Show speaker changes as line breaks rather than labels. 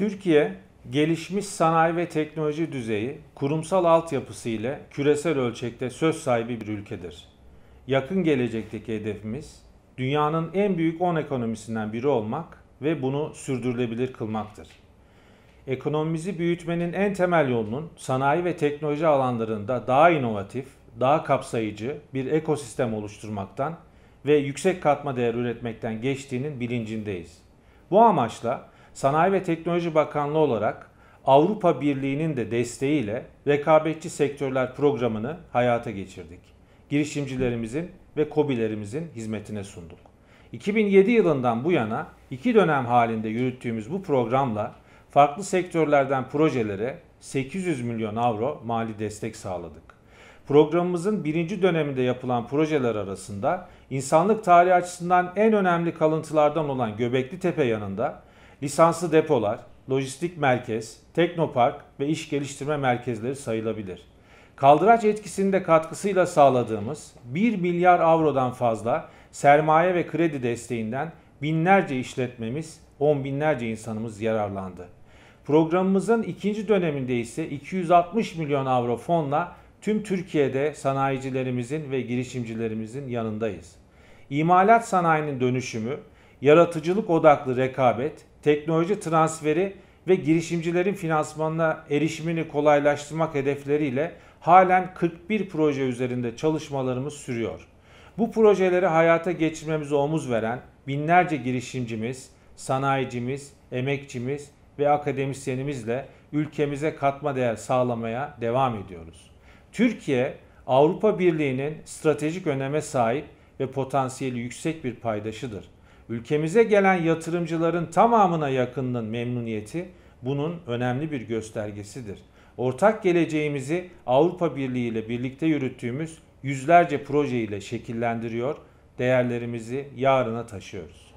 Türkiye gelişmiş sanayi ve teknoloji düzeyi kurumsal altyapısı ile küresel ölçekte söz sahibi bir ülkedir. Yakın gelecekteki hedefimiz dünyanın en büyük 10 ekonomisinden biri olmak ve bunu sürdürülebilir kılmaktır. Ekonomimizi büyütmenin en temel yolunun sanayi ve teknoloji alanlarında daha inovatif, daha kapsayıcı bir ekosistem oluşturmaktan ve yüksek katma değer üretmekten geçtiğinin bilincindeyiz. Bu amaçla Sanayi ve Teknoloji Bakanlığı olarak Avrupa Birliği'nin de desteğiyle rekabetçi sektörler programını hayata geçirdik. Girişimcilerimizin ve kobilerimizin hizmetine sunduk. 2007 yılından bu yana iki dönem halinde yürüttüğümüz bu programla farklı sektörlerden projelere 800 milyon avro mali destek sağladık. Programımızın birinci döneminde yapılan projeler arasında insanlık tarihi açısından en önemli kalıntılardan olan Göbekli Tepe yanında Lisanslı depolar, lojistik merkez, teknopark ve iş geliştirme merkezleri sayılabilir. Kaldıraç etkisinin de katkısıyla sağladığımız 1 milyar avrodan fazla sermaye ve kredi desteğinden binlerce işletmemiz, on binlerce insanımız yararlandı. Programımızın ikinci döneminde ise 260 milyon avro fonla tüm Türkiye'de sanayicilerimizin ve girişimcilerimizin yanındayız. İmalat sanayinin dönüşümü yaratıcılık odaklı rekabet, teknoloji transferi ve girişimcilerin finansmanına erişimini kolaylaştırmak hedefleriyle halen 41 proje üzerinde çalışmalarımız sürüyor. Bu projeleri hayata geçirmemize omuz veren binlerce girişimcimiz, sanayicimiz, emekçimiz ve akademisyenimizle ülkemize katma değer sağlamaya devam ediyoruz. Türkiye, Avrupa Birliği'nin stratejik öneme sahip ve potansiyeli yüksek bir paydaşıdır ülkemize gelen yatırımcıların tamamına yakınının memnuniyeti bunun önemli bir göstergesidir. Ortak geleceğimizi Avrupa Birliği ile birlikte yürüttüğümüz yüzlerce proje ile şekillendiriyor, değerlerimizi yarına taşıyoruz.